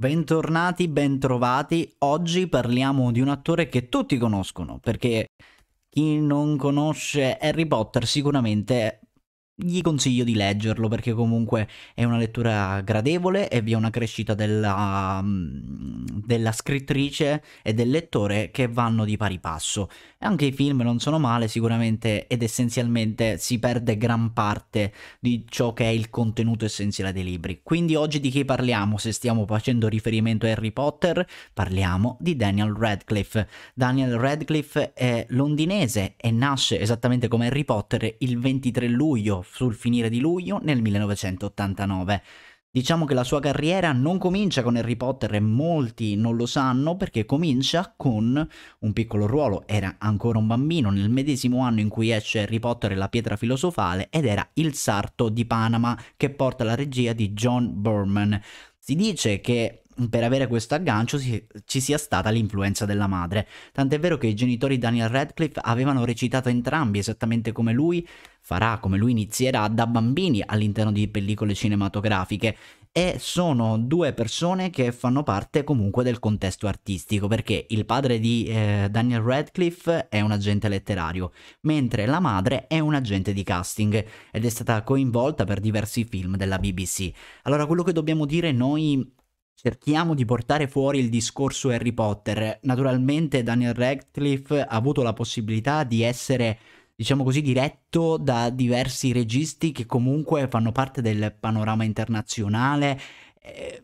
Bentornati, bentrovati. Oggi parliamo di un attore che tutti conoscono, perché chi non conosce Harry Potter sicuramente gli consiglio di leggerlo perché comunque è una lettura gradevole e vi è una crescita della, mm, della, scrittrice e del lettore che vanno di pari passo. Anche i film non sono male sicuramente ed essenzialmente si perde gran parte di ciò che è il contenuto essenziale dei libri. Quindi oggi di chi parliamo? Se stiamo facendo riferimento a Harry Potter parliamo di Daniel Radcliffe. Daniel Radcliffe è londinese e nasce esattamente come Harry Potter il 23 luglio sul finire di luglio nel 1989. Diciamo che la sua carriera non comincia con Harry Potter e molti non lo sanno perché comincia con un piccolo ruolo. Era ancora un bambino nel medesimo anno in cui esce Harry Potter e la pietra filosofale ed era Il sarto di Panama che porta la regia di John Burman. Si dice che per avere questo aggancio si, ci sia stata l'influenza della madre. Tant'è vero che i genitori Daniel Radcliffe avevano recitato entrambi esattamente come lui farà, come lui inizierà da bambini all'interno di pellicole cinematografiche e sono due persone che fanno parte comunque del contesto artistico perché il padre di eh, Daniel Radcliffe è un agente letterario mentre la madre è un agente di casting ed è stata coinvolta per diversi film della BBC allora quello che dobbiamo dire noi Cerchiamo di portare fuori il discorso Harry Potter. Naturalmente Daniel Radcliffe ha avuto la possibilità di essere, diciamo così, diretto da diversi registi che comunque fanno parte del panorama internazionale. Eh,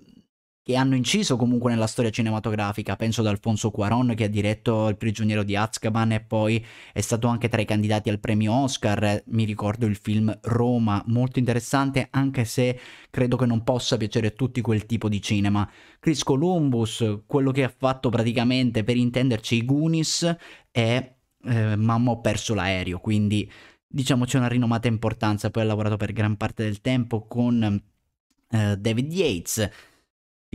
che hanno inciso comunque nella storia cinematografica. Penso ad Alfonso Cuaron che ha diretto Il prigioniero di Azkaban e poi è stato anche tra i candidati al premio Oscar. Mi ricordo il film Roma, molto interessante anche se credo che non possa piacere a tutti quel tipo di cinema. Chris Columbus, quello che ha fatto praticamente per intenderci i Goonies è eh, Mamma ho perso l'aereo, quindi diciamo c'è una rinomata importanza. Poi ha lavorato per gran parte del tempo con eh, David Yates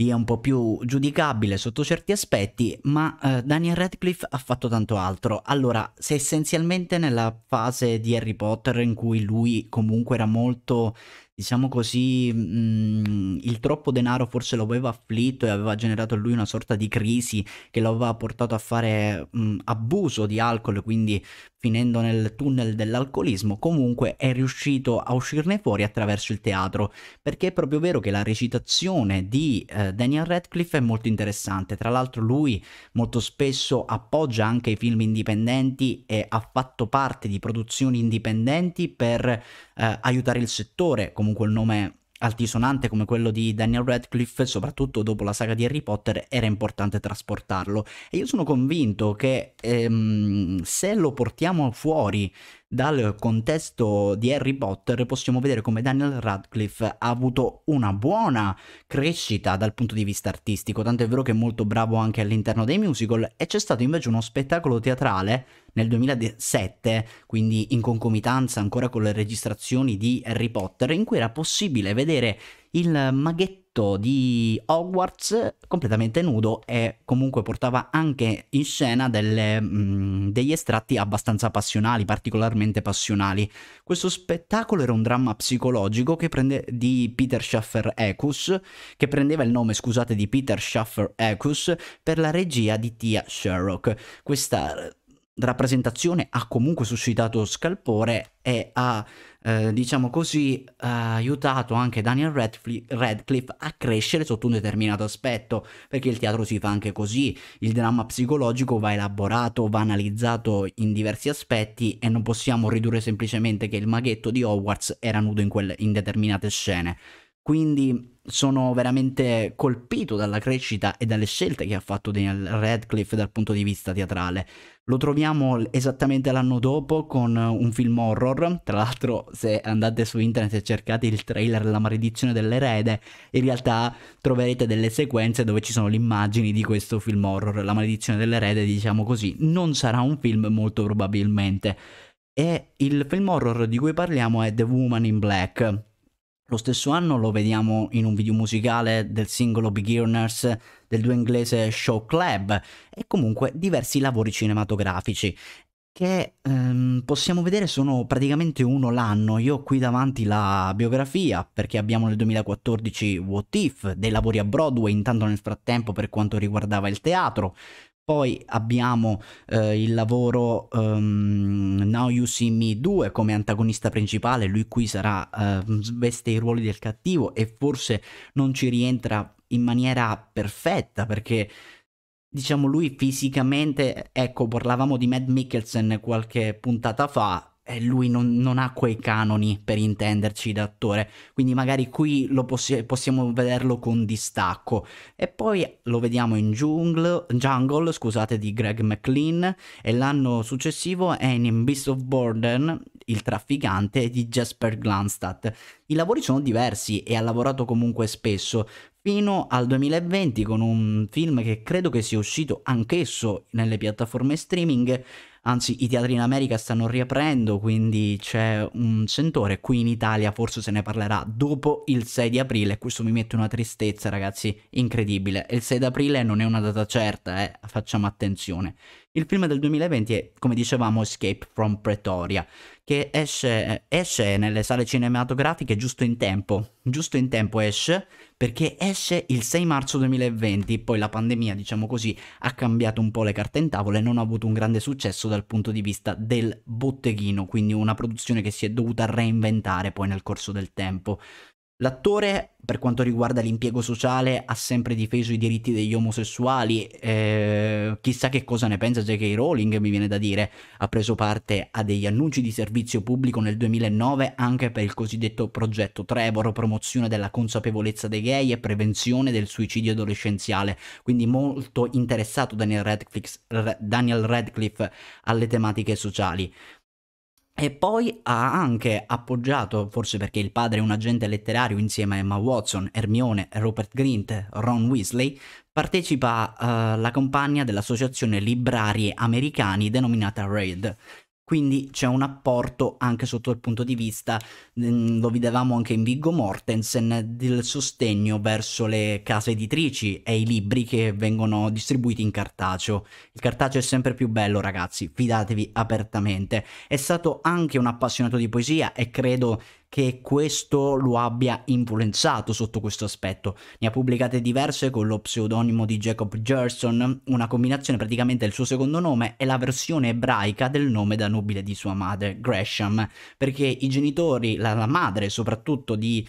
via un po' più giudicabile sotto certi aspetti, ma eh, Daniel Radcliffe ha fatto tanto altro. Allora, se essenzialmente nella fase di Harry Potter in cui lui comunque era molto diciamo così, mh, mm, il troppo denaro forse lo aveva afflitto e aveva generato in lui una sorta di crisi che lo aveva portato a fare mh, mm, abuso di alcol, quindi finendo nel tunnel dell'alcolismo, comunque è riuscito a uscirne fuori attraverso il teatro, perché è proprio vero che la recitazione di eh, Daniel Radcliffe è molto interessante, tra l'altro lui molto spesso appoggia anche i film indipendenti e ha fatto parte di produzioni indipendenti per eh, aiutare il settore, comunque il nome altisonante come quello di Daniel Radcliffe, soprattutto dopo la saga di Harry Potter, era importante trasportarlo. E io sono convinto che ehm, se lo portiamo fuori dal contesto di Harry Potter possiamo vedere come Daniel Radcliffe ha avuto una buona crescita dal punto di vista artistico, tanto è vero che è molto bravo anche all'interno dei musical e c'è stato invece uno spettacolo teatrale nel 2007, quindi in concomitanza ancora con le registrazioni di Harry Potter, in cui era possibile vedere il maghettino laghetto di Hogwarts completamente nudo e comunque portava anche in scena delle, mh, mm, degli estratti abbastanza passionali, particolarmente passionali. Questo spettacolo era un dramma psicologico che prende, di Peter Schaffer Ecus, che prendeva il nome, scusate, di Peter Schaffer Ecus per la regia di Tia Sherrock. Questa rappresentazione ha comunque suscitato scalpore e ha, eh, diciamo così, eh, aiutato anche Daniel Radcliffe a crescere sotto un determinato aspetto, perché il teatro si fa anche così, il dramma psicologico va elaborato, va analizzato in diversi aspetti e non possiamo ridurre semplicemente che il maghetto di Hogwarts era nudo in, quelle, in determinate scene. Quindi sono veramente colpito dalla crescita e dalle scelte che ha fatto Daniel Radcliffe dal punto di vista teatrale. Lo troviamo esattamente l'anno dopo con un film horror, tra l'altro se andate su internet e cercate il trailer La maledizione dell'erede, in realtà troverete delle sequenze dove ci sono le immagini di questo film horror, La maledizione dell'erede diciamo così, non sarà un film molto probabilmente. E il film horror di cui parliamo è The Woman in Black, lo stesso anno lo vediamo in un video musicale del singolo Beginners del duo inglese Show Club e comunque diversi lavori cinematografici che ehm, possiamo vedere sono praticamente uno l'anno. Io ho qui davanti la biografia perché abbiamo nel 2014 What If, dei lavori a Broadway, intanto nel frattempo per quanto riguardava il teatro, poi abbiamo eh, il lavoro um, Now You See Me 2 come antagonista principale, lui qui sarà, eh, veste i ruoli del cattivo e forse non ci rientra in maniera perfetta perché diciamo lui fisicamente, ecco parlavamo di Matt Mikkelsen qualche puntata fa, eh, lui non, non, ha quei canoni per intenderci da attore, quindi magari qui possi- possiamo vederlo con distacco. E poi lo vediamo in Jungle, Jungle scusate, di Greg McLean e l'anno successivo è in Beast of Borden, il trafficante di Jasper Glanstatt. I lavori sono diversi e ha lavorato comunque spesso, fino al 2020 con un film che credo che sia uscito anch'esso nelle piattaforme streaming anzi i teatri in America stanno riaprendo, quindi c'è un sentore, qui in Italia forse se ne parlerà dopo il 6 di aprile, questo mi mette una tristezza ragazzi, incredibile, il 6 di aprile non è una data certa, eh? facciamo attenzione. Il film del 2020 è, come dicevamo, Escape from Pretoria, che esce, esce nelle sale cinematografiche giusto in tempo. Giusto in tempo esce perché esce il 6 marzo 2020, poi la pandemia, diciamo così, ha cambiato un po' le carte in tavola e non ha avuto un grande successo dal punto di vista del botteghino, quindi una produzione che si è dovuta reinventare poi nel corso del tempo. L'attore, per quanto riguarda l'impiego sociale, ha sempre difeso i diritti degli omosessuali. Eh, chissà che cosa ne pensa J.K. Rowling, mi viene da dire. Ha preso parte a degli annunci di servizio pubblico nel 2009 anche per il cosiddetto progetto Trevor, promozione della consapevolezza dei gay e prevenzione del suicidio adolescenziale. Quindi molto interessato Daniel Radcliffe, Daniel Radcliffe alle tematiche sociali. E poi ha anche appoggiato, forse perché il padre è un agente letterario insieme a Emma Watson, Hermione, Rupert Grint, Ron Weasley, partecipa uh, compagna dell'associazione librarie americani denominata RAID, quindi c'è un apporto anche sotto il punto di vista, mm, lo vedevamo anche in Viggo Mortensen, del sostegno verso le case editrici e i libri che vengono distribuiti in cartaceo. Il cartaceo è sempre più bello ragazzi, fidatevi apertamente. È stato anche un appassionato di poesia e credo che questo lo abbia influenzato sotto questo aspetto. Ne ha pubblicate diverse con lo pseudonimo di Jacob Gerson, una combinazione praticamente del suo secondo nome e la versione ebraica del nome da nobile di sua madre, Gresham, perché i genitori, la, la madre soprattutto di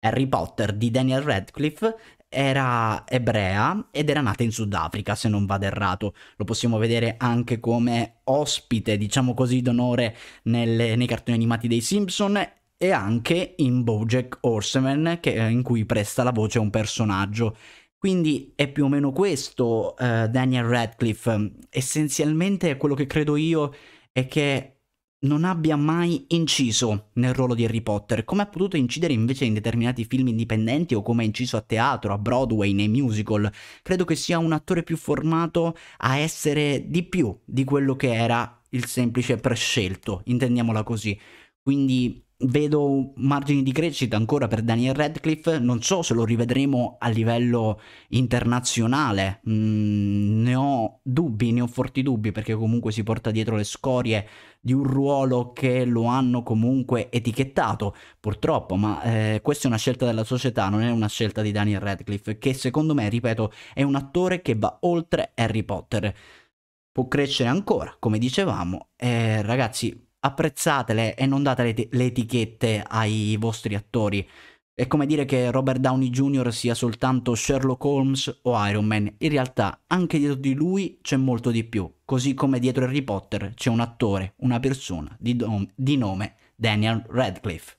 Harry Potter di Daniel Radcliffe era ebrea ed era nata in Sudafrica, se non vado errato. Lo possiamo vedere anche come ospite, diciamo così, d'onore nelle, nei cartoni animati dei Simpson e anche in Bojack Horseman che, eh, in cui presta la voce a un personaggio. Quindi è più o meno questo uh, Daniel Radcliffe. Essenzialmente quello che credo io è che non abbia mai inciso nel ruolo di Harry Potter, come ha potuto incidere invece in determinati film indipendenti o come ha inciso a teatro, a Broadway, nei musical. Credo che sia un attore più formato a essere di più di quello che era il semplice prescelto, intendiamola così. Quindi vedo margini di crescita ancora per Daniel Radcliffe, non so se lo rivedremo a livello internazionale, mm, ne ho dubbi, ne ho forti dubbi perché comunque si porta dietro le scorie di un ruolo che lo hanno comunque etichettato, purtroppo, ma eh, questa è una scelta della società, non è una scelta di Daniel Radcliffe, che secondo me, ripeto, è un attore che va oltre Harry Potter. Può crescere ancora, come dicevamo, eh, ragazzi apprezzatele e non date le, le etichette ai vostri attori. È come dire che Robert Downey Jr. sia soltanto Sherlock Holmes o Iron Man. In realtà, anche dietro di lui c'è molto di più, così come dietro Harry Potter c'è un attore, una persona di, di nome Daniel Radcliffe.